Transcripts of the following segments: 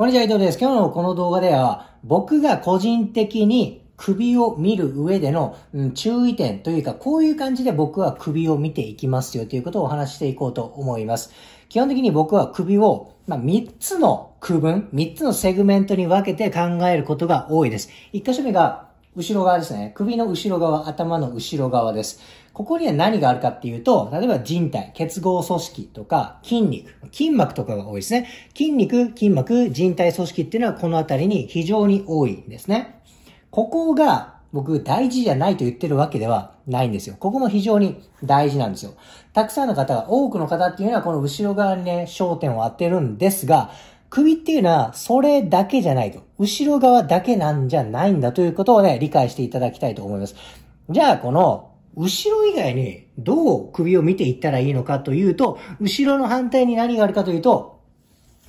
こんにちは、伊藤です。今日のこの動画では、僕が個人的に首を見る上での、うん、注意点というか、こういう感じで僕は首を見ていきますよということをお話していこうと思います。基本的に僕は首を、まあ、3つの区分、3つのセグメントに分けて考えることが多いです。1箇所目が後ろ側ですね。首の後ろ側、頭の後ろ側です。ここには何があるかっていうと、例えば人体、結合組織とか筋肉、筋膜とかが多いですね。筋肉、筋膜、人体組織っていうのはこの辺りに非常に多いんですね。ここが僕大事じゃないと言ってるわけではないんですよ。ここも非常に大事なんですよ。たくさんの方が、多くの方っていうのはこの後ろ側にね、焦点を当てるんですが、首っていうのは、それだけじゃないと。後ろ側だけなんじゃないんだということをね、理解していただきたいと思います。じゃあ、この、後ろ以外に、どう首を見ていったらいいのかというと、後ろの反対に何があるかというと、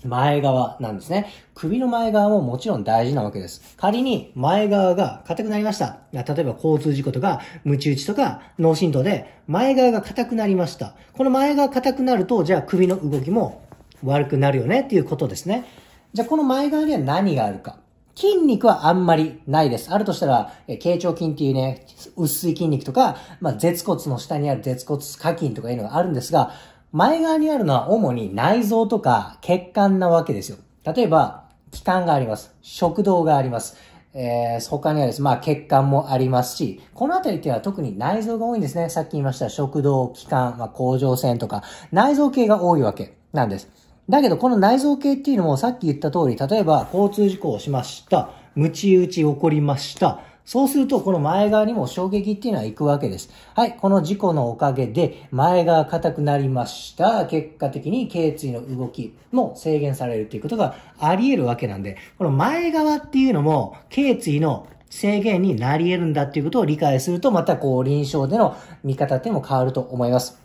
前側なんですね。首の前側ももちろん大事なわけです。仮に前側が硬くなりました。例えば交通事故とか、無知打ちとか、脳震盪で前側が硬くなりました。この前側硬くなると、じゃあ首の動きも悪くなるよねっていうことですね。じゃあこの前側には何があるか。筋肉はあんまりないです。あるとしたら、えー、軽腸筋っていうね、薄い筋肉とか、まあ、舌骨の下にある舌骨下筋とかいうのがあるんですが、前側にあるのは主に内臓とか血管なわけですよ。例えば、気管があります。食道があります。えー、他にはですね、まあ血管もありますし、このあたりっていうのは特に内臓が多いんですね。さっき言いました食道、気管、まあ甲状腺とか、内臓系が多いわけなんです。だけど、この内臓系っていうのもさっき言った通り、例えば交通事故をしました。鞭打ち起こりました。そうすると、この前側にも衝撃っていうのは行くわけです。はい、この事故のおかげで、前側硬くなりました。結果的に頸椎の動きも制限されるっていうことがあり得るわけなんで、この前側っていうのも、頸椎の制限になり得るんだっていうことを理解すると、またこう臨床での見方っていうのも変わると思います。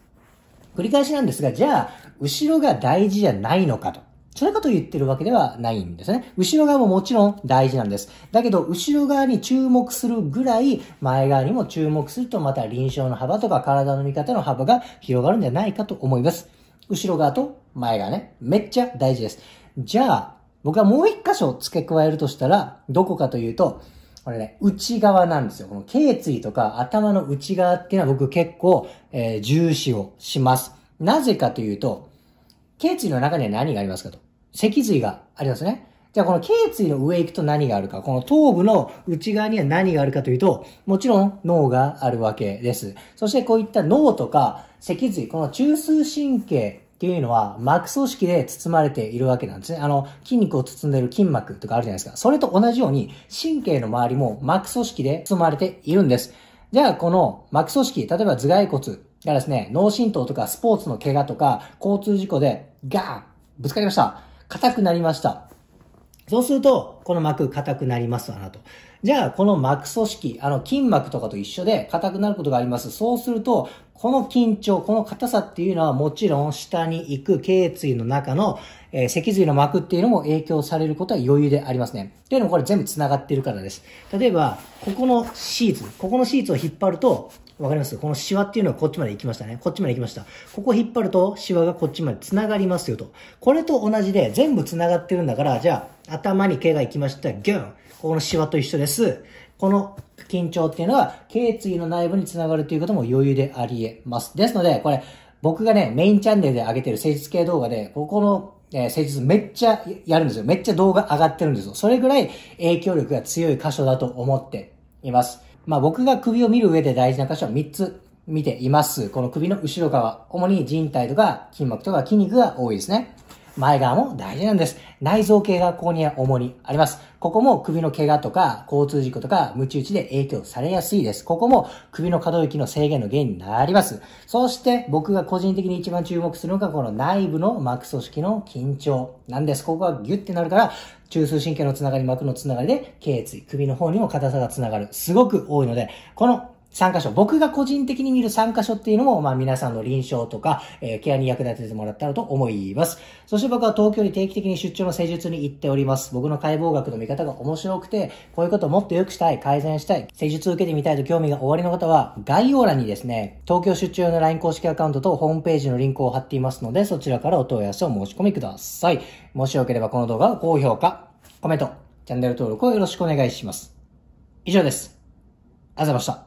繰り返しなんですが、じゃあ、後ろが大事じゃないのかと。それかと言ってるわけではないんですね。後ろ側ももちろん大事なんです。だけど、後ろ側に注目するぐらい、前側にも注目すると、また臨床の幅とか体の見方の幅が広がるんじゃないかと思います。後ろ側と前側ね。めっちゃ大事です。じゃあ、僕はもう一箇所付け加えるとしたら、どこかというと、これね、内側なんですよ。この頸椎とか頭の内側っていうのは僕結構、えー、重視をします。なぜかというと、頸椎の中には何がありますかと。脊髄がありますね。じゃあこの頸椎の上行くと何があるか、この頭部の内側には何があるかというと、もちろん脳があるわけです。そしてこういった脳とか脊髄、この中枢神経っていうのは膜組織で包まれているわけなんですね。あの、筋肉を包んでる筋膜とかあるじゃないですか。それと同じように神経の周りも膜組織で包まれているんです。じゃあ、この膜組織、例えば頭蓋骨がですね、脳震盪とかスポーツの怪我とか交通事故でガーンぶつかりました。硬くなりました。そうすると、この膜硬くなりますわなと。じゃあ、この膜組織、あの筋膜とかと一緒で硬くなることがあります。そうすると、この緊張、この硬さっていうのはもちろん下に行く頸椎の中の、えー、脊髄の膜っていうのも影響されることは余裕でありますね。というのもこれ全部繋がってるからです。例えば、ここのシーツ、ここのシーツを引っ張ると、わかりますこのシワっていうのはこっちまで行きましたね。こっちまで行きました。ここ引っ張るとシワがこっちまで繋がりますよと。これと同じで全部繋がってるんだから、じゃあ頭に毛が行きました。ギュン。ここのシワと一緒です。この緊張っていうのは、頸椎の内部につながるということも余裕であり得ます。ですので、これ、僕がね、メインチャンネルで上げてる施術系動画で、ここの、えー、施術めっちゃやるんですよ。めっちゃ動画上がってるんですよ。それぐらい影響力が強い箇所だと思っています。まあ僕が首を見る上で大事な箇所は3つ見ています。この首の後ろ側、主に人体とか筋膜とか筋肉が多いですね。前側も大事なんです。内臓系がここには主にあります。ここも首の怪我とか交通事故とか無知打ちで影響されやすいです。ここも首の可動域の制限の原因になります。そして僕が個人的に一番注目するのがこの内部の膜組織の緊張なんです。ここがギュッてなるから中枢神経のつながり、膜のつながりで、頸椎、首の方にも硬さがつながる。すごく多いので、この3箇所。僕が個人的に見る3箇所っていうのも、まあ皆さんの臨床とか、えー、ケアに役立ててもらったらと思います。そして僕は東京に定期的に出張の施術に行っております。僕の解剖学の見方が面白くて、こういうことをもっと良くしたい、改善したい、施術を受けてみたいと興味がおありの方は、概要欄にですね、東京出張用の LINE 公式アカウントとホームページのリンクを貼っていますので、そちらからお問い合わせを申し込みください。もしよければこの動画を高評価、コメント、チャンネル登録をよろしくお願いします。以上です。ありがとうございました。